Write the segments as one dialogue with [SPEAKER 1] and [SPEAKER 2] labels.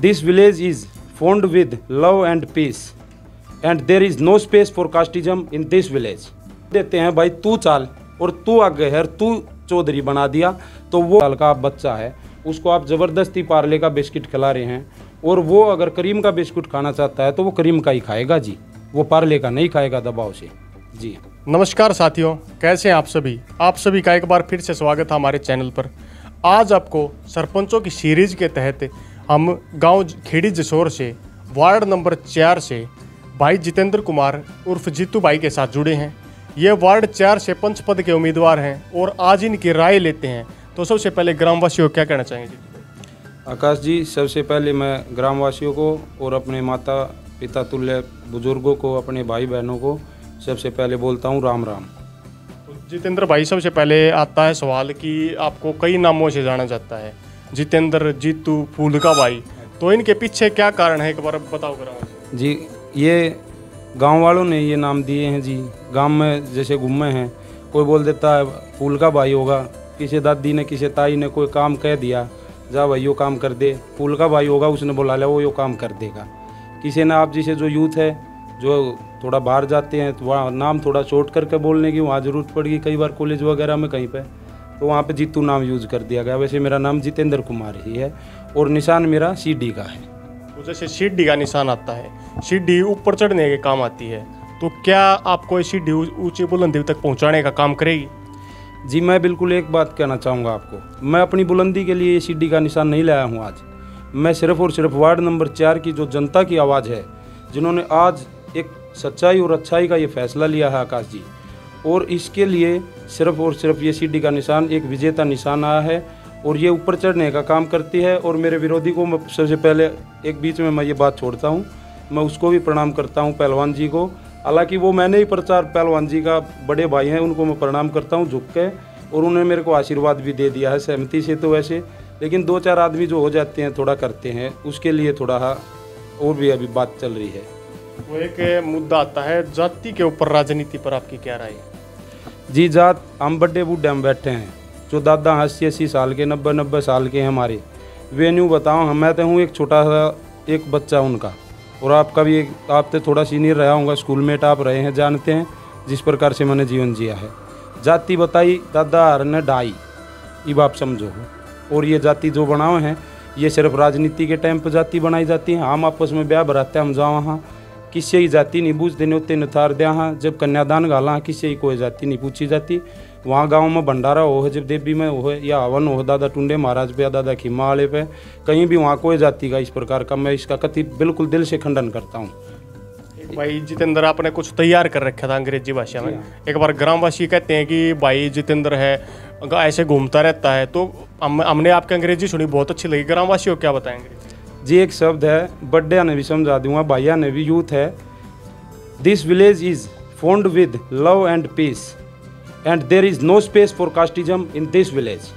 [SPEAKER 1] This village is formed with love and peace and there is no space for casteism in this village. देते हैं भाई तू चाल और तू आगे है तू चौधरी बना दिया तो वो साल का बच्चा है उसको आप ज़बरदस्ती पार्ले का बिस्किट खिला रहे हैं और वो अगर करीम का बिस्कुट खाना चाहता है तो वो करीम का ही खाएगा जी वो पार्ले
[SPEAKER 2] का नहीं खाएगा दबाव से जी नमस्कार साथियों कैसे हैं आप सभी आप सभी का एक बार फिर से स्वागत है हमारे चैनल पर आज आपको सरपंचों की सीरीज के तहत हम गांव खेड़ी जसोर से वार्ड नंबर चार से भाई जितेंद्र कुमार उर्फ जीतू भाई के साथ जुड़े हैं ये वार्ड चार से पंच पद के उम्मीदवार हैं और आज इनकी राय लेते हैं तो सबसे पहले ग्रामवासियों को क्या कहना चाहेंगे
[SPEAKER 1] आकाश जी सबसे पहले मैं ग्रामवासियों को और अपने माता पिता तुल्य बुजुर्गों को अपने
[SPEAKER 2] भाई बहनों को सबसे
[SPEAKER 1] पहले बोलता हूँ राम राम
[SPEAKER 2] तो जितेंद्र भाई सबसे पहले आता है सवाल कि आपको कई नामों से जाना जाता है जितेंद्र जीतू फूल का भाई तो इनके पीछे क्या कारण है एक बार बताओ करा जी ये गांव
[SPEAKER 1] वालों ने ये नाम दिए हैं जी गांव में जैसे घूमे हैं कोई बोल देता है फूल का भाई होगा किसी दादी ने किसी ताई ने कोई काम कह दिया जा भाई यो काम कर दे फूल का भाई होगा उसने बोला लिया वो यो काम कर देगा किसी ने आप जिसे जो यूथ है जो थोड़ा बाहर जाते हैं तो वहाँ नाम थोड़ा चोट करके बोलने की वहाँ ज़रूरत पड़ेगी कई बार कॉलेज वगैरह में कहीं पर तो वहाँ पे जीतू नाम यूज कर दिया गया वैसे मेरा नाम जितेंद्र कुमार ही है और निशान मेरा
[SPEAKER 2] सीढ़ी का है तो जैसे सीढ़ी का निशान आता है सीढ़ी ऊपर चढ़ने के काम आती है तो क्या आपको ये सी ऊँची बुलंदी तक पहुँचाने का काम करेगी जी मैं
[SPEAKER 1] बिल्कुल एक बात कहना चाहूँगा आपको मैं अपनी बुलंदी के लिए ये सी का निशान नहीं लाया हूँ आज मैं सिर्फ और सिर्फ वार्ड नंबर चार की जो जनता की आवाज़ है जिन्होंने आज एक सच्चाई और अच्छाई का ये फैसला लिया है आकाश जी और इसके लिए सिर्फ और सिर्फ ये सीढ़ी का निशान एक विजेता निशान आया है और ये ऊपर चढ़ने का काम करती है और मेरे विरोधी को मैं सबसे पहले एक बीच में मैं ये बात छोड़ता हूँ मैं उसको भी प्रणाम करता हूँ पहलवान जी को हालांकि वो मैंने ही प्रचार पहलवान जी का बड़े भाई हैं उनको मैं प्रणाम करता हूँ झुक के और उन्होंने मेरे को आशीर्वाद भी दे दिया है सहमति से तो वैसे लेकिन दो चार आदमी जो हो जाते हैं थोड़ा करते हैं उसके लिए थोड़ा और भी अभी बात चल रही है
[SPEAKER 2] वो एक मुद्दा आता है जाति के ऊपर राजनीति पर आपकी क्या राय है
[SPEAKER 1] जी जात हम बड्डे बूढ़े हम बैठे हैं जो दादा अस्सी अस्सी साल के नब्बे नब्बे साल के हैं हमारे वे न्यू बताओ हम मैं तो हूँ एक छोटा सा एक बच्चा उनका और आपका भी एक आप तो थोड़ा सीनियर रहा होगा स्कूल आप रहे हैं जानते हैं जिस प्रकार से मैंने जीवन जिया है जाति बताई दादा ने डाई ये बाप समझो और ये जाति जो बनाओ हैं ये सिर्फ राजनीति के टाइम पर जाति बनाई जाती है हम आपस में ब्याह बराते हम जाओ वहाँ किसी जाति नहीं पूछ देने उतने नथार दिया हाँ जब कन्यादान घाला किसी कोई जाति नहीं पूछी जाती वहाँ गांव में भंडारा हो जब देवी में हो या हवन हो दादा टुंडे महाराज पे या दादा खीमा वाले पे कहीं भी वहाँ कोई जाति
[SPEAKER 2] का इस प्रकार का मैं इसका कथित बिल्कुल दिल से खंडन करता हूँ भाई जितेंद्र आपने कुछ तैयार कर रखा था अंग्रेजी भाषा में हाँ। एक बार ग्रामवासी कहते हैं कि भाई जितेंद्र है ऐसे घूमता रहता है तो हम हमने आपकी अंग्रेजी सुनी बहुत अच्छी लगी ग्रामवासी को क्या बताएंगे जी एक शब्द है बड्डे ने भी समझा दूंगा भाइया ने भी यूथ है this
[SPEAKER 1] village is found with love and peace and there is no space for casteism in this village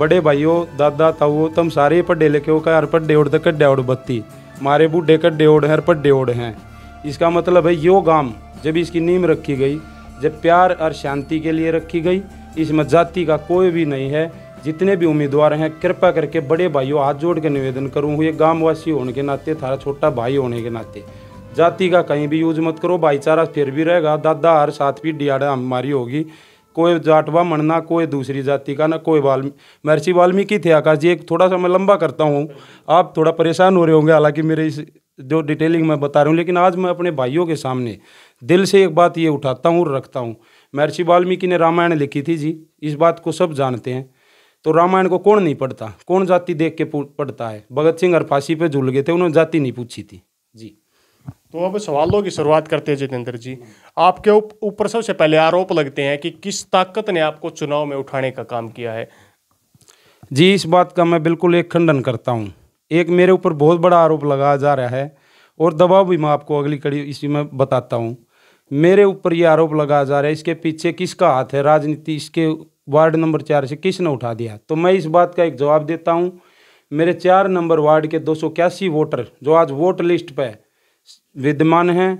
[SPEAKER 1] बड़े भाइयों दादा ताऊ तुम सारे पड्डे लेके हो का हर पड्डे ओढ़ कड्डे उड़ बत्ती मारे बूढ़े कड्डे ओढ़ हर पड्डे ओढ़ हैं इसका मतलब है यो गाम जब इसकी नींव रखी गई जब प्यार और शांति के लिए रखी गई इसमें जाति का कोई भी नहीं है जितने भी उम्मीदवार हैं कृपा करके बड़े भाइयों हाथ जोड़ के निवेदन करूँ हुए गांववासी होने के नाते थारा छोटा भाई होने के नाते जाति का कहीं भी यूज मत करो भाईचारा फिर भी रहेगा दादा हर साथ भी डियाड़ा हमारी होगी कोई जाटवा मरना कोई दूसरी जाति का ना कोई वाल्मी महर्षि वाल्मीकि थे आकाश जी एक थोड़ा सा मैं लंबा करता हूँ आप थोड़ा परेशान हो रहे होंगे हालांकि मेरे इस जो डिटेलिंग मैं बता रहा हूँ लेकिन आज मैं अपने भाइयों के सामने दिल से एक बात ये उठाता हूँ रखता हूँ महर्षि वाल्मीकि ने रामायण लिखी थी जी इस बात को सब जानते हैं तो रामायण को कौन नहीं पढ़ता कौन जाति देख के पढ़ता है भगत सिंह और फांसी पे झूल गए थे उन्होंने जाति नहीं पूछी थी जी
[SPEAKER 2] तो अब सवालों की शुरुआत करते हैं जितेंद्र जी आपके ऊपर उप, सबसे पहले आरोप लगते हैं कि किस ताकत ने आपको चुनाव में उठाने का काम किया है
[SPEAKER 1] जी इस बात का मैं बिल्कुल एक खंडन करता हूँ एक मेरे ऊपर बहुत बड़ा आरोप लगाया जा रहा है और दबाव भी मैं आपको अगली कड़ी इसी में बताता हूँ मेरे ऊपर ये आरोप लगाया जा रहा है इसके पीछे किसका हाथ है राजनीति इसके वार्ड नंबर चार से किसने उठा दिया तो मैं इस बात का एक जवाब देता हूँ मेरे चार नंबर वार्ड के दो वोटर जो आज वोट लिस्ट पर विद्यमान हैं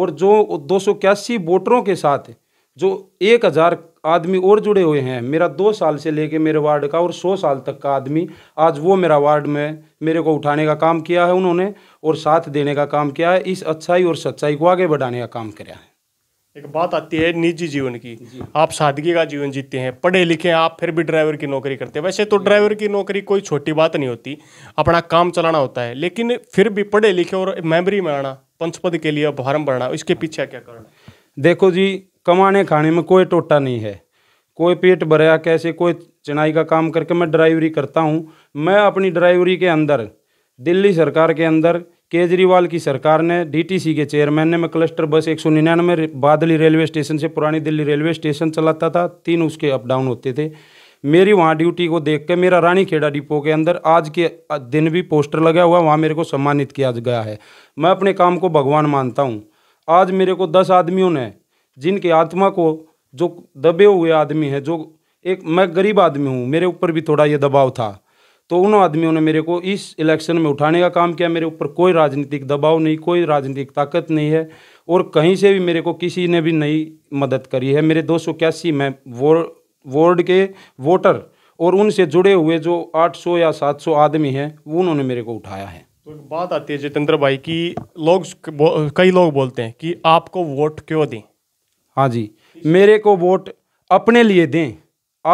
[SPEAKER 1] और जो दो वोटरों के साथ जो एक हज़ार आदमी और जुड़े हुए हैं मेरा दो साल से लेके मेरे वार्ड का और सौ साल तक का आदमी आज वो मेरा वार्ड में मेरे को उठाने का काम किया है उन्होंने और साथ देने का काम किया है इस अच्छाई और सच्चाई को आगे बढ़ाने का काम किया है
[SPEAKER 2] एक बात आती है निजी जीवन की जी। आप सादगी का जीवन जीते हैं पढ़े लिखे आप फिर भी ड्राइवर की नौकरी करते हैं वैसे तो ड्राइवर की नौकरी कोई छोटी बात नहीं होती अपना काम चलाना होता है लेकिन फिर भी पढ़े लिखे और मेमरी में आना पंचपद के लिए फार्म भरना इसके पीछे क्या कारण देखो जी कमाने खाने में कोई टोटा नहीं है कोई पेट भरया कैसे
[SPEAKER 1] कोई चिनाई का काम करके मैं ड्राइवरी करता हूँ मैं अपनी ड्राइवरी के अंदर दिल्ली सरकार के अंदर केजरीवाल की सरकार ने डीटीसी के चेयरमैन ने क्लस्टर बस एक सौ निन्यानवे बादली रेलवे स्टेशन से पुरानी दिल्ली रेलवे स्टेशन चलाता था तीन उसके अप डाउन होते थे मेरी वहाँ ड्यूटी को देख कर मेरा रानी खेड़ा डिपो के अंदर आज के दिन भी पोस्टर लगा हुआ वहाँ मेरे को सम्मानित किया गया है मैं अपने काम को भगवान मानता हूँ आज मेरे को दस आदमियों ने जिनके आत्मा को जो दबे हुए आदमी है जो एक मैं गरीब आदमी हूँ मेरे ऊपर भी थोड़ा ये दबाव था तो उन आदमियों ने मेरे को इस इलेक्शन में उठाने का काम किया मेरे ऊपर कोई राजनीतिक दबाव नहीं कोई राजनीतिक ताकत नहीं है और कहीं से भी मेरे को किसी ने भी नहीं मदद करी है मेरे दो सौ इक्यासी में वार्ड के वोटर और उनसे जुड़े हुए जो 800 या 700 आदमी हैं वो उन्होंने मेरे को उठाया है
[SPEAKER 2] तो बात आती है जितेंद्र भाई की लोग कई लोग बोलते हैं कि आपको वोट क्यों दें हाँ जी मेरे को वोट अपने लिए दें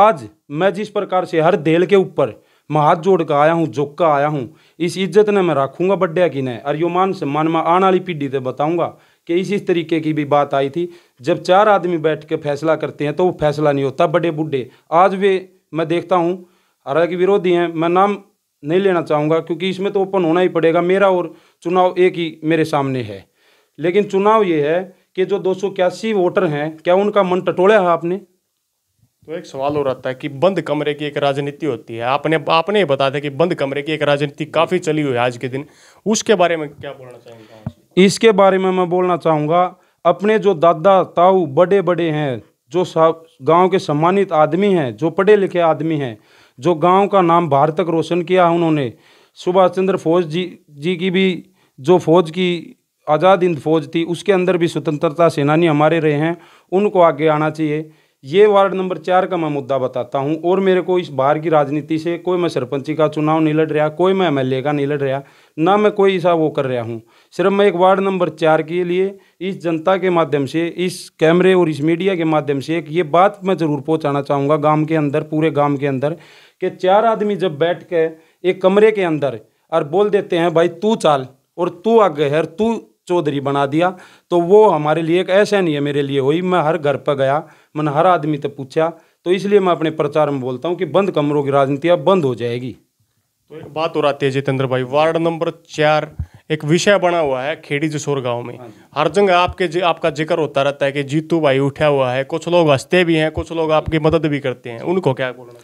[SPEAKER 2] आज
[SPEAKER 1] मैं जिस प्रकार से हर देल के ऊपर मैं हाथ जोड़ का आया हूँ झुक का आया हूँ इस इज्जत ने मैं रखूँगा बड्डे की ने और यो मान सम्मान मैं आने वाली पीढ़ी से बताऊँगा कि इस इस तरीके की भी बात आई थी जब चार आदमी बैठ के फैसला करते हैं तो वो फैसला नहीं होता बड़े बुढ़े आज वे मैं देखता हूँ हालांकि विरोधी हैं मैं नाम नहीं लेना चाहूँगा क्योंकि इसमें तो ओपन होना ही पड़ेगा मेरा और चुनाव एक ही मेरे सामने है लेकिन चुनाव ये है कि जो दो वोटर हैं क्या उनका मन टटोला है आपने
[SPEAKER 2] तो एक सवाल और आता है कि बंद कमरे की एक राजनीति होती है आपने आपने ये बताया था कि बंद कमरे की एक राजनीति काफ़ी चली हुई है आज के दिन उसके बारे में क्या बोलना चाहूँगा
[SPEAKER 1] इसके बारे में मैं बोलना चाहूँगा अपने जो दादा ताऊ बड़े बड़े हैं जो गांव के सम्मानित आदमी हैं जो पढ़े लिखे आदमी हैं जो गांव का नाम बाहर तक रोशन किया उन्होंने सुभाष चंद्र फौज जी जी की भी जो फौज की आज़ाद हिंद फौज थी उसके अंदर भी स्वतंत्रता सेनानी हमारे रहे हैं उनको आगे आना चाहिए ये वार्ड नंबर चार का मैं मुद्दा बताता हूँ और मेरे को इस बाहर की राजनीति से कोई मैं सरपंची का चुनाव नहीं लड़ रहा कोई मैं एमएलए का नहीं लड़ रहा ना मैं कोई ऐसा वो कर रहा हूँ सिर्फ मैं एक वार्ड नंबर चार के लिए इस जनता के माध्यम से इस कैमरे और इस मीडिया के माध्यम से एक ये बात मैं ज़रूर पहुँचाना चाहूँगा गाँव के अंदर पूरे गाँव के अंदर कि चार आदमी जब बैठ के एक कमरे के अंदर और बोल देते हैं भाई तू चाल और तू आगे है और तू चौधरी बना दिया तो वो हमारे लिए एक ऐसा नहीं है मेरे लिए हुई मैं हर घर पर गया मैंने हर आदमी से पूछा तो इसलिए मैं अपने प्रचार में
[SPEAKER 2] बोलता हूँ कि बंद कमरों की राजनीति अब बंद हो जाएगी तो एक बात हो आती है जितेंद्र भाई वार्ड नंबर चार एक विषय बना हुआ है खेड़ी जसोर गांव में हाँ हर जगह आपके जि, आपका जिक्र होता रहता है कि जीतू भाई उठा हुआ है कुछ लोग हंसते भी हैं कुछ लोग आपकी मदद भी करते हैं उनको क्या बोलना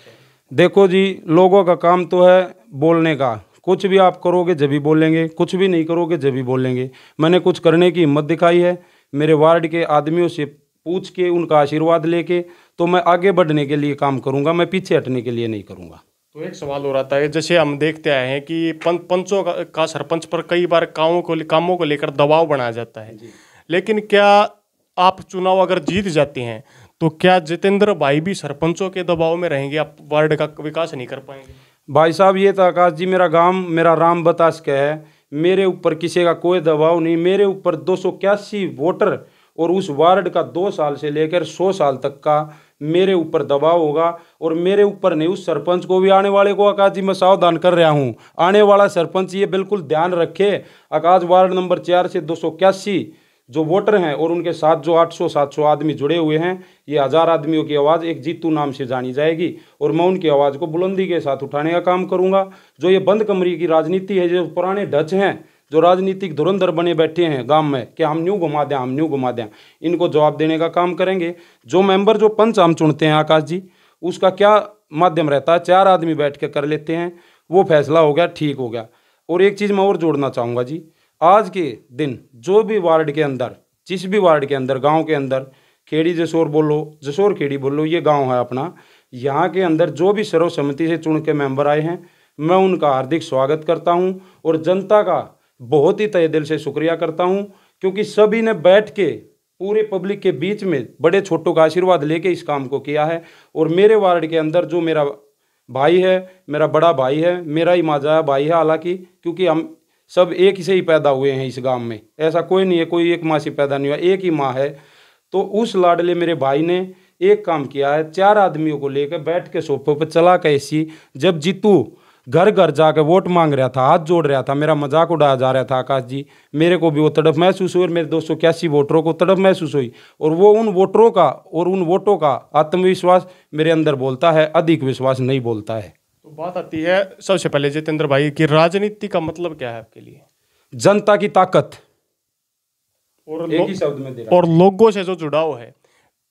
[SPEAKER 2] देखो जी लोगों का काम तो है बोलने का कुछ भी आप करोगे जब भी
[SPEAKER 1] बोलेंगे कुछ भी नहीं करोगे जब भी बोलेंगे मैंने कुछ करने की हिम्मत दिखाई है मेरे वार्ड के आदमियों से पूछ के उनका आशीर्वाद लेके तो मैं आगे बढ़ने के लिए काम करूँगा मैं पीछे हटने के लिए नहीं करूँगा
[SPEAKER 2] तो एक सवाल हो रहा था जैसे हम देखते आए हैं कि पं, पंचों का, का सरपंच पर कई बार कामों को कामों को लेकर दबाव बनाया जाता है लेकिन क्या आप चुनाव अगर जीत जाते हैं तो क्या जितेंद्र भाई भी सरपंचों के दबाव में रहेंगे आप वार्ड का विकास नहीं कर पाएंगे भाई साहब ये था आकाश जी मेरा गांव मेरा राम बतास का
[SPEAKER 1] है मेरे ऊपर किसी का कोई दबाव नहीं मेरे ऊपर दो वोटर और उस वार्ड का दो साल से लेकर सौ साल तक का मेरे ऊपर दबाव होगा और मेरे ऊपर नहीं उस सरपंच को भी आने वाले को आकाश जी मैं सावधान कर रहा हूँ आने वाला सरपंच ये बिल्कुल ध्यान रखे आकाश वार्ड नंबर चार से दो सौ इक्यासी जो वोटर हैं और उनके साथ जो 800 700 आदमी जुड़े हुए हैं ये हज़ार आदमियों की आवाज़ एक जीतू नाम से जानी जाएगी और मैं उनकी आवाज़ को बुलंदी के साथ उठाने का काम करूँगा जो ये बंद कमरी की राजनीति है जो पुराने डच हैं जो राजनीतिक धुरंधर बने बैठे हैं गांव में कि हम न्यू घुमा दें हम न्यू घुमा दें इनको जवाब देने का काम करेंगे जो मेंबर जो पंच हम चुनते हैं आकाश जी उसका क्या माध्यम रहता है चार आदमी बैठ के कर लेते हैं वो फैसला हो गया ठीक हो गया और एक चीज़ मैं और जोड़ना चाहूँगा जी आज के दिन जो भी वार्ड के अंदर जिस भी वार्ड के अंदर गांव के अंदर खेड़ी जसोर बोलो जसोर खेड़ी बोलो ये गांव है अपना यहाँ के अंदर जो भी सर्वसम्मति से चुन के मेंबर आए हैं मैं उनका हार्दिक स्वागत करता हूँ और जनता का बहुत ही तय दिल से शुक्रिया करता हूँ क्योंकि सभी ने बैठ के पूरे पब्लिक के बीच में बड़े छोटों का आशीर्वाद लेके इस काम को किया है और मेरे वार्ड के अंदर जो मेरा भाई है मेरा बड़ा भाई है मेरा ही माजाया भाई है हालांकि क्योंकि हम सब एक ही से ही पैदा हुए हैं इस गांव में ऐसा कोई नहीं है कोई एक माँ से पैदा नहीं हुआ एक ही माँ है तो उस लाडले मेरे भाई ने एक काम किया है चार आदमियों को लेकर बैठ के सोफे पर चला के ऐसी जब जीतू घर घर जाकर वोट मांग रहा था हाथ जोड़ रहा था मेरा मजाक उड़ाया जा रहा था आकाश जी मेरे को भी वो तड़प महसूस हुई और मेरे दो सौ इक्यासी वोटरों को तड़प महसूस हुई और वो उन वोटरों का और उन वोटों का आत्मविश्वास मेरे अंदर बोलता है अधिक विश्वास नहीं बोलता है
[SPEAKER 2] तो बात आती है सबसे पहले जितेंद्र भाई की राजनीति का मतलब क्या है आपके लिए जनता की ताकत और एक ही शब्द में दे और लोगों से जो जुड़ाव है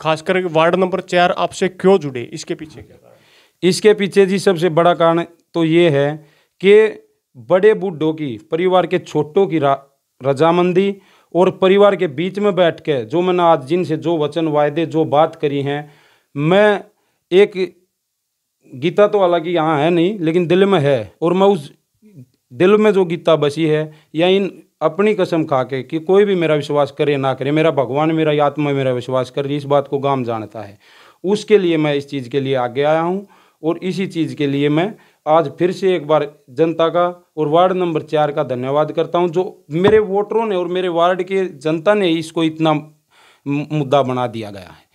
[SPEAKER 2] खासकर वार्ड नंबर चार आपसे क्यों जुड़े इसके पीछे क्या कारण इसके पीछे जी सबसे बड़ा कारण तो ये है कि बड़े बूढ़ों की
[SPEAKER 1] परिवार के छोटों की रजामंदी और परिवार के बीच में बैठ के जो मैंने आज जिनसे जो वचन वायदे जो बात करी हैं मैं एक गीता तो हालांकि यहाँ है नहीं लेकिन दिल में है और मैं उस दिल में जो गीता बसी है या इन अपनी कसम खा के कि कोई भी मेरा विश्वास करे ना करे मेरा भगवान मेरा आत्मा मेरा विश्वास कर इस बात को गाम जानता है उसके लिए मैं इस चीज़ के लिए आगे आया हूँ और इसी चीज़ के लिए मैं आज फिर से एक बार जनता का और वार्ड नंबर चार का धन्यवाद करता हूँ जो मेरे वोटरों ने और मेरे वार्ड के जनता ने इसको इतना
[SPEAKER 2] मुद्दा बना दिया गया है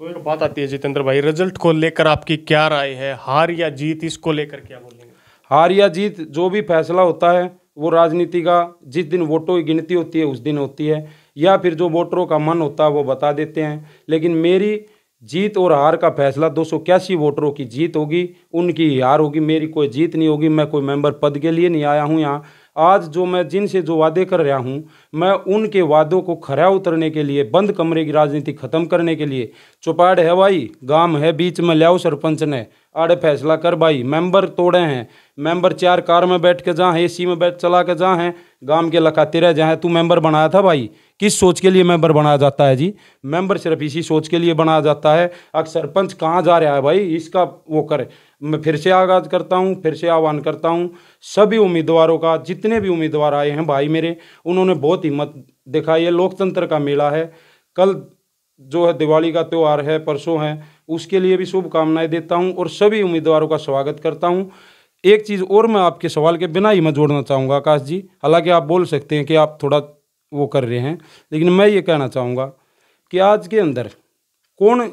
[SPEAKER 2] तो एक बात आती है जितेंद्र भाई रिजल्ट को लेकर आपकी क्या राय है हार या जीत इसको लेकर क्या बोलेंगे हार या जीत जो भी फैसला होता है
[SPEAKER 1] वो राजनीति का जिस दिन वोटों की गिनती होती है उस दिन होती है या फिर जो वोटरों का मन होता है वो बता देते हैं लेकिन मेरी जीत और हार का फैसला दो वोटरों की जीत होगी उनकी हार होगी मेरी कोई जीत नहीं होगी मैं कोई मेंबर पद के लिए नहीं आया हूँ यहाँ आज जो मैं जिनसे जो वादे कर रहा हूँ मैं उनके वादों को खरा उतरने के लिए बंद कमरे की राजनीति खत्म करने के लिए चौपाड़ है भाई गांव है बीच में लियाओ सरपंच ने आड़े फैसला कर भाई मेंबर तोड़े हैं मेंबर चार कार में बैठ के जहाँ एसी में बैठ चला के जहाँ हैं गांव के लखाते रह जहाँ तू मेंबर बनाया था भाई किस सोच के लिए मेंबर बनाया जाता है जी मेंबर सिर्फ इसी सोच के लिए बनाया जाता है अब सरपंच कहाँ जा रहा है भाई इसका वो करे मैं फिर से आगाज करता हूँ फिर से आह्वान करता हूँ सभी उम्मीदवारों का जितने भी उम्मीदवार आए हैं भाई मेरे उन्होंने बहुत बहुत हिम्मत दिखाई है लोकतंत्र का मेला है कल जो है दिवाली का त्यौहार है परसों है उसके लिए भी शुभकामनाएं देता हूं और सभी उम्मीदवारों का स्वागत करता हूं एक चीज़ और मैं आपके सवाल के बिना ही मैं जोड़ना चाहूँगा आकाश जी हालांकि आप बोल सकते हैं कि आप थोड़ा वो कर रहे हैं लेकिन मैं ये कहना चाहूँगा कि आज के अंदर कौन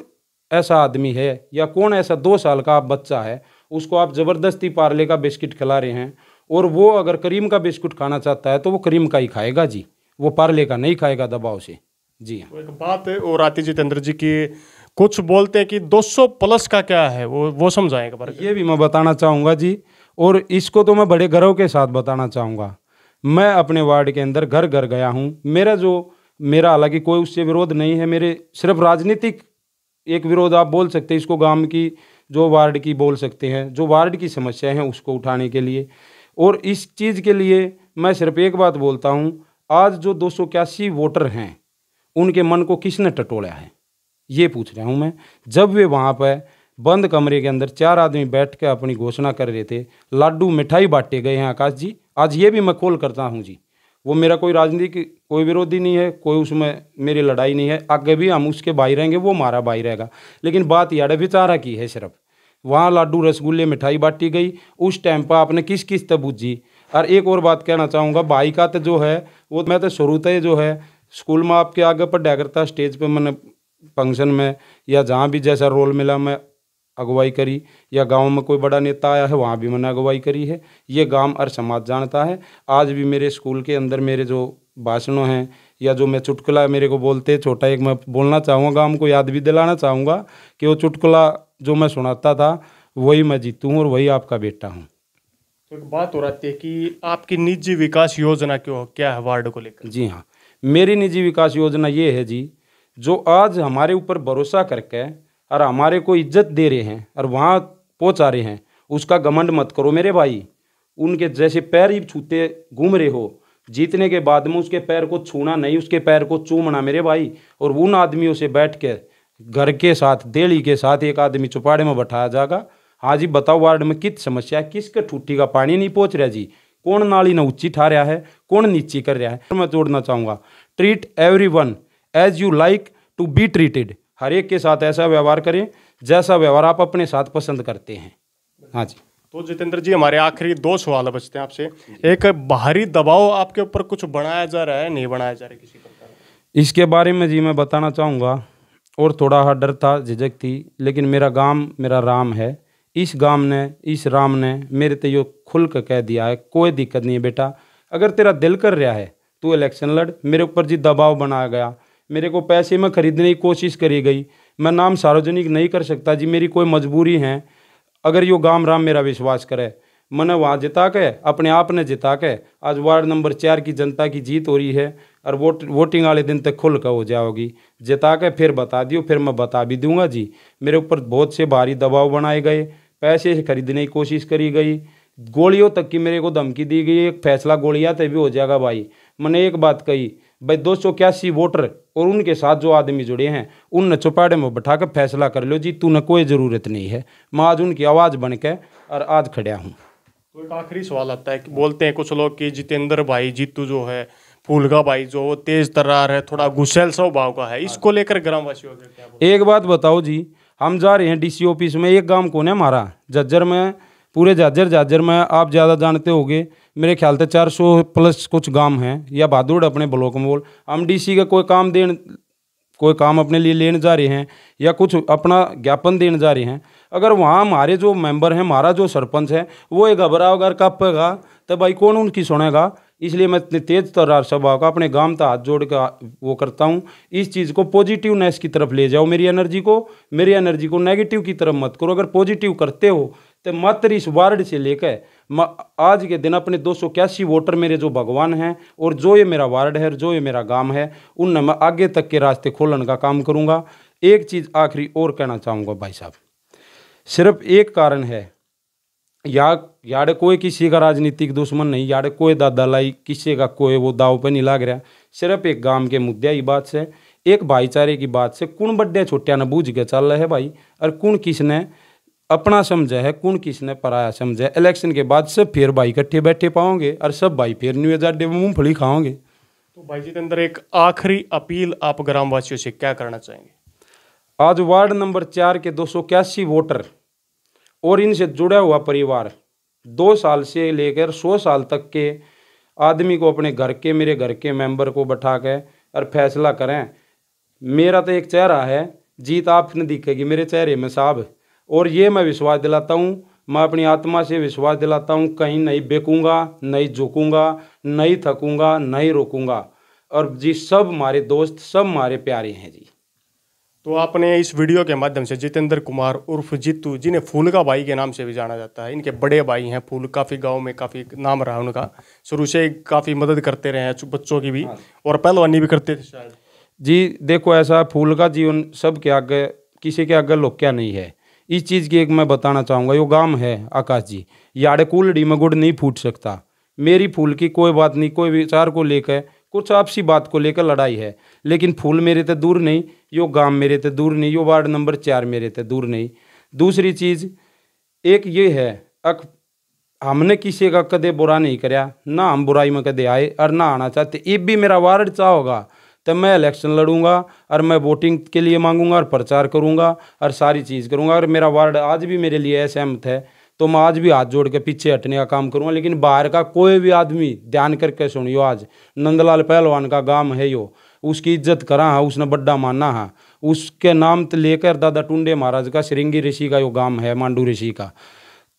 [SPEAKER 1] ऐसा आदमी है या कौन ऐसा दो साल का आप बच्चा है उसको आप ज़बरदस्ती पार्ले का बिस्किट खिला रहे हैं और वो अगर करीम का बिस्कुट
[SPEAKER 2] खाना चाहता है तो वो करीम का ही खाएगा जी वो पार्ले का नहीं खाएगा दबाव से जी हाँ एक बात है और आती जितेंद्र जी की कुछ बोलते हैं कि 200 प्लस का क्या है वो वो समझाएंगे ये भी मैं बताना चाहूँगा जी और इसको तो मैं बड़े गर्व के साथ बताना चाहूँगा
[SPEAKER 1] मैं अपने वार्ड के अंदर घर घर गया हूँ मेरा जो मेरा हालांकि कोई उससे विरोध नहीं है मेरे सिर्फ राजनीतिक एक विरोध आप बोल सकते हैं इसको गांव की जो वार्ड की बोल सकते हैं जो वार्ड की समस्याएं हैं उसको उठाने के लिए और इस चीज़ के लिए मैं सिर्फ एक बात बोलता हूँ आज जो दो वोटर हैं उनके मन को किसने टटोला है ये पूछ रहा हूँ मैं जब वे वहाँ पर बंद कमरे के अंदर चार आदमी बैठ कर अपनी घोषणा कर रहे थे लाड्डू मिठाई बांटे गए हैं आकाश जी आज ये भी मैं कॉल करता हूँ जी वो मेरा कोई राजनीतिक कोई विरोधी नहीं है कोई उसमें मेरी लड़ाई नहीं है आगे भी हम उसके भाई रहेंगे वो हमारा भाई रहेगा लेकिन बात यार विचारा की है सिर्फ वहाँ लाड्डू रसगुल्ले मिठाई बांटी गई उस टाइम पर आपने किस किस तबूत जी और एक और बात कहना चाहूँगा भाई का तो जो है वो मैं तो शुरू से जो है स्कूल में आपके आगे पढ़ाया करता स्टेज पर मैंने फंक्शन में या जहाँ भी जैसा रोल मिला मैं अगुवाई करी या गांव में कोई बड़ा नेता आया है वहाँ भी मैंने अगुवाई करी है ये गांव और समाज जानता है आज भी मेरे स्कूल के अंदर मेरे जो भाषणों हैं या जो मैं चुटकुला मेरे को बोलते छोटा एक मैं बोलना चाहूँगा को याद भी दिलाना चाहूँगा कि वो चुटकुला जो मैं सुनाता था वही मैं जीतूँ और वही आपका बेटा हूँ
[SPEAKER 2] तो एक बात हो रही है कि आपकी निजी विकास योजना क्यों क्या है वार्ड को लेकर जी हाँ मेरी निजी विकास योजना ये है जी
[SPEAKER 1] जो आज हमारे ऊपर भरोसा करके और हमारे को इज्जत दे रहे हैं और वहाँ पहुँचा रहे हैं उसका घमंड मत करो मेरे भाई उनके जैसे पैर ही छूते घूम रहे हो जीतने के बाद में उसके पैर को छूना नहीं उसके पैर को चूमना मेरे भाई और उन आदमियों से बैठ के घर के साथ देली के साथ एक आदमी चुपाड़े में बैठाया जाएगा हाँ जी बताओ वार्ड में कित समस्या है किसके ठूठी का पानी नहीं पहुँच रहा जी कौन नाली ना ऊंची ठा रहा है कौन नीची कर रहा है मैं जोड़ना चाहूँगा treat everyone as you like to be treated हर एक के साथ ऐसा व्यवहार करें जैसा व्यवहार आप अपने साथ पसंद करते हैं हाँ जी तो जितेंद्र जी
[SPEAKER 2] हमारे आखिरी दो सवाल बचते हैं आपसे एक बाहरी दबाव आपके ऊपर कुछ बनाया जा रहा है नहीं बनाया जा रहा है किसी
[SPEAKER 1] प्रकार इसके बारे में जी मैं बताना चाहूँगा और थोड़ा हा डर था झिझक थी लेकिन मेरा गांव मेरा राम है इस गांव ने इस राम ने मेरे ते यो खुल कर कह दिया है कोई दिक्कत नहीं है बेटा अगर तेरा दिल कर रहा है तू इलेक्शन लड़ मेरे ऊपर जी दबाव बनाया गया मेरे को पैसे में खरीदने की कोशिश करी गई मैं नाम सार्वजनिक नहीं कर सकता जी मेरी कोई मजबूरी है अगर यो गाम राम मेरा विश्वास करे मैंने वहाँ जिता के अपने आप ने जिता के आज वार्ड नंबर चार की जनता की जीत हो रही है और वोट वोटिंग वाले दिन तक खुल कर हो जाओगी जिता के फिर बता दियो फिर मैं बता भी दूंगा जी मेरे ऊपर बहुत से भारी दबाव बनाए गए पैसे से खरीदने की कोशिश करी गई गोलियों तक की मेरे को धमकी दी गई एक फैसला गोलियां तो भी हो जाएगा भाई मैंने एक बात कही भाई दो सौ इक्यासी वोटर और उनके साथ जो आदमी जुड़े हैं उन चौपाड़े में बैठा कर फैसला कर लो जी तू न कोई ज़रूरत नहीं है मैं आज उनकी आवाज़ बन के और आज खड़ा हूँ तो
[SPEAKER 2] एक आखिरी सवाल आता है कि बोलते हैं कुछ लोग कि जितेंद्र भाई जीतू जो है फूलगा भाई जो तेज तर्रार है थोड़ा गुस्सेल स्वभाव का है इसको लेकर ग्रामवासियों एक बात बताओ जी हम जा रहे हैं डीसी ऑफिस में एक गांव कौन है हमारा
[SPEAKER 1] झज्जर में पूरे झाजर झाजर में आप ज़्यादा जानते होंगे मेरे ख्याल से 400 प्लस कुछ गांव हैं या बहादुर अपने ब्लॉक में बोल हम डीसी का कोई काम देन कोई काम अपने लिए लेने जा रहे हैं या कुछ अपना ज्ञापन देने जा रहे हैं अगर वहाँ हमारे जो मेंबर हैं हमारा जो सरपंच है वो ये घबरा अगर कब पेगा तो भाई कौन उनकी सुनेगा इसलिए मैं इतने तेज तरार स्वभाव का अपने गाम तक तो हाथ जोड़ कर वो करता हूँ इस चीज़ को पॉजिटिवनेस की तरफ ले जाओ मेरी एनर्जी को मेरी एनर्जी को नेगेटिव की तरफ मत करो अगर पॉजिटिव करते हो तो मात्र इस वार्ड से लेकर आज के दिन अपने दो सौ इक्यासी वोटर मेरे जो भगवान हैं और जो ये मेरा वार्ड है और जो ये मेरा गांव है उन मैं आगे तक के रास्ते खोलन का काम करूँगा एक चीज़ आखिरी और कहना चाहूँगा भाई साहब सिर्फ एक कारण है या याडे कोई किसी का राजनीतिक दुश्मन नहीं याडे कोई लाई किसी का कोई वो दाव पे नहीं लाग रहा सिर्फ एक गांव के मुद्दे की बात से एक भाईचारे की बात से कौन बड्डे छोटिया ने बूझ के चल रहे है भाई और कौन किसने अपना समझा है कौन किसने पराया समझा इलेक्शन के बाद सब फिर भाई इकट्ठे बैठे पाओगे और सब भाई फिर न्यू अड्डे में मूँगफली खाओगे तो
[SPEAKER 2] भाई जी अंदर एक आखिरी अपील आप ग्रामवासियों से क्या करना चाहेंगे आज वार्ड नंबर चार के दो वोटर
[SPEAKER 1] और इनसे जुड़ा हुआ परिवार दो साल से लेकर सौ साल तक के आदमी को अपने घर के मेरे घर के मेंबर को बैठा के और फैसला करें मेरा तो एक चेहरा है जीत आपने दिखेगी मेरे चेहरे में साहब और ये मैं विश्वास दिलाता हूँ मैं अपनी आत्मा से विश्वास दिलाता हूँ कहीं नहीं बेकूँगा नहीं झुकूँगा
[SPEAKER 2] नहीं थकूँगा नहीं रोकूँगा और जी सब मारे दोस्त सब मारे प्यारे हैं जी तो आपने इस वीडियो के माध्यम से जितेंद्र कुमार उर्फ जीतू जिन्हें फूलका भाई के नाम से भी जाना जाता है इनके बड़े भाई हैं फूल काफ़ी गांव में काफ़ी नाम रहा उनका शुरू से काफ़ी मदद करते रहे हैं बच्चों की भी हाँ। और पहलवानी भी करते थे शायद जी देखो ऐसा
[SPEAKER 1] फूल का जीवन सब के आगे किसी के आगे क्या नहीं है इस चीज़ की एक मैं बताना चाहूँगा यो गाँव है आकाश जी याड़े कुलड़ी में गुड़ नहीं फूट सकता मेरी फूल की कोई बात नहीं कोई विचार को लेकर कुछ आपसी बात को लेकर लड़ाई है लेकिन फूल मेरे तो दूर नहीं यो गांव मेरे तो दूर नहीं यो वार्ड नंबर चार मेरे ते दूर नहीं दूसरी चीज़ एक ये है अक हमने किसी का कदे बुरा नहीं कराया ना हम बुराई में कदे आए और ना आना चाहते ये भी मेरा वार्ड चाह होगा तो मैं इलेक्शन लड़ूंगा और मैं वोटिंग के लिए मांगूंगा और प्रचार करूंगा और सारी चीज़ करूंगा और मेरा वार्ड आज भी मेरे लिए असहमत है तो मैं आज भी हाथ जोड़ के पीछे हटने का काम करूँगा लेकिन बाहर का कोई भी आदमी ध्यान करके सुनियो आज नंदलाल पहलवान का गांव है यो उसकी इज्जत करा है उसने बड्डा माना है उसके नाम तो लेकर दादा टुंडे महाराज का श्रृंगी ऋषि का यो गांव है मांडू ऋषि का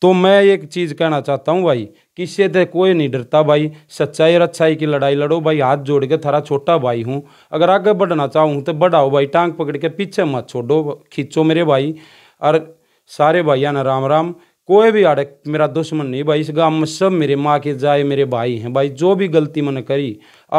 [SPEAKER 1] तो मैं एक चीज़ कहना चाहता हूँ भाई किसे तो कोई नहीं डरता भाई सच्चाई और अच्छाई की लड़ाई लड़ो भाई हाथ जोड़ के थारा छोटा भाई हूँ अगर आगे बढ़ना चाहूँ तो बढ़ाओ भाई टांग पकड़ के पीछे मत छोड़ो खींचो मेरे भाई और सारे भैया ने राम राम कोई भी अड़क मेरा दुश्मन नहीं भाई इस गांव में सब मेरे माँ के जाए मेरे भाई हैं भाई जो भी गलती मैंने करी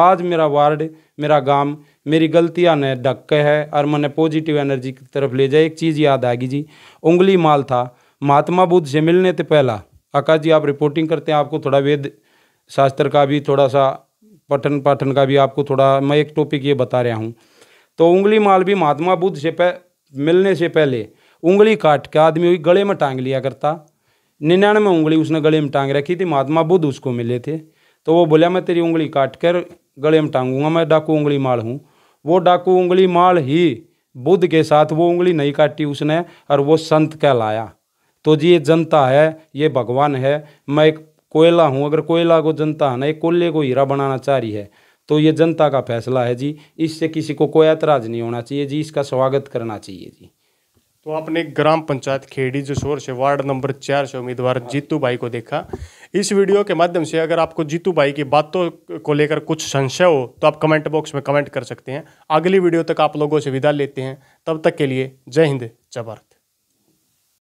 [SPEAKER 1] आज मेरा वार्ड मेरा गांव मेरी गलतियाँ ने ढक है और मैंने पॉजिटिव एनर्जी की तरफ ले जाए एक चीज़ याद आ गई जी उंगली माल था महात्मा बुद्ध से मिलने थे पहला आकाश जी आप रिपोर्टिंग करते हैं आपको थोड़ा वेद शास्त्र का भी थोड़ा सा पठन पाठन का भी आपको थोड़ा मैं एक टॉपिक ये बता रहा हूँ तो उंगली माल भी महात्मा बुद्ध से मिलने से पहले उंगली काट के आदमी गले में टांग लिया करता निन्यानवे उंगली उसने गले में टांग रखी थी महात्मा बुद्ध उसको मिले थे तो वो बोला मैं तेरी उंगली काट कर गले में टांगूंगा मैं डाकू उंगली माल हूँ वो डाकू उंगली माल ही बुद्ध के साथ वो उंगली नहीं काटी उसने और वो संत कहलाया तो जी ये जनता है ये भगवान है मैं एक कोयला हूँ अगर कोयला को जनता है ना एक कोयले को हीरा बनाना चाह रही है तो ये जनता का फैसला है जी इससे किसी को कोई ऐतराज नहीं होना चाहिए जी
[SPEAKER 2] इसका स्वागत करना चाहिए जी तो आपने ग्राम पंचायत खेड़ी जसोर से वार्ड नंबर चार से उम्मीदवार जीतू भाई को देखा इस वीडियो के माध्यम से अगर आपको जीतू भाई की बातों को लेकर कुछ संशय हो तो आप कमेंट बॉक्स में कमेंट कर सकते हैं अगली वीडियो तक आप लोगों से विदा लेते हैं तब तक के लिए जय हिंद जय भारत